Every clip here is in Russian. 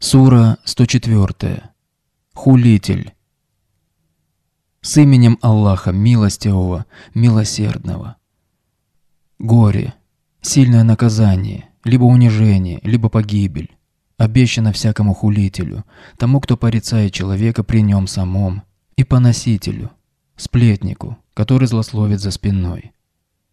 Сура 104. Хулитель. С именем Аллаха Милостивого, Милосердного. Горе, сильное наказание, либо унижение, либо погибель. Обещано всякому хулителю, тому, кто порицает человека при нем самом, и поносителю, сплетнику, который злословит за спиной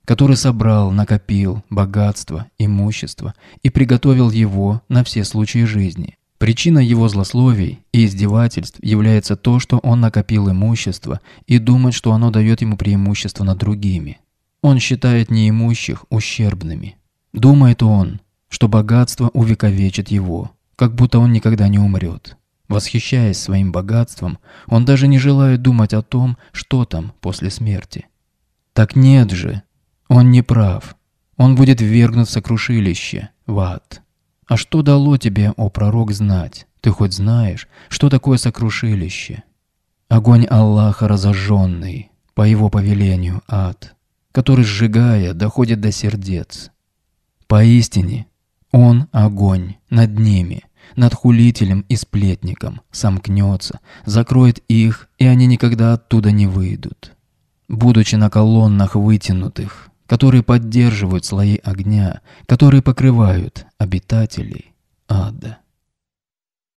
который собрал, накопил богатство, имущество и приготовил его на все случаи жизни. Причина его злословий и издевательств является то, что он накопил имущество и думает, что оно дает ему преимущество над другими. Он считает неимущих ущербными. Думает он, что богатство увековечит его, как будто он никогда не умрет. Восхищаясь своим богатством, он даже не желает думать о том, что там после смерти. Так нет же, он не прав. Он будет ввергнут в сокрушилище, в ад. А что дало тебе, о пророк, знать? Ты хоть знаешь, что такое сокрушилище? Огонь Аллаха разожженный, по его повелению ад, который, сжигая, доходит до сердец. Поистине, он огонь над ними, над хулителем и сплетником, сомкнется, закроет их, и они никогда оттуда не выйдут. Будучи на колоннах вытянутых, которые поддерживают слои огня, которые покрывают обитателей ада.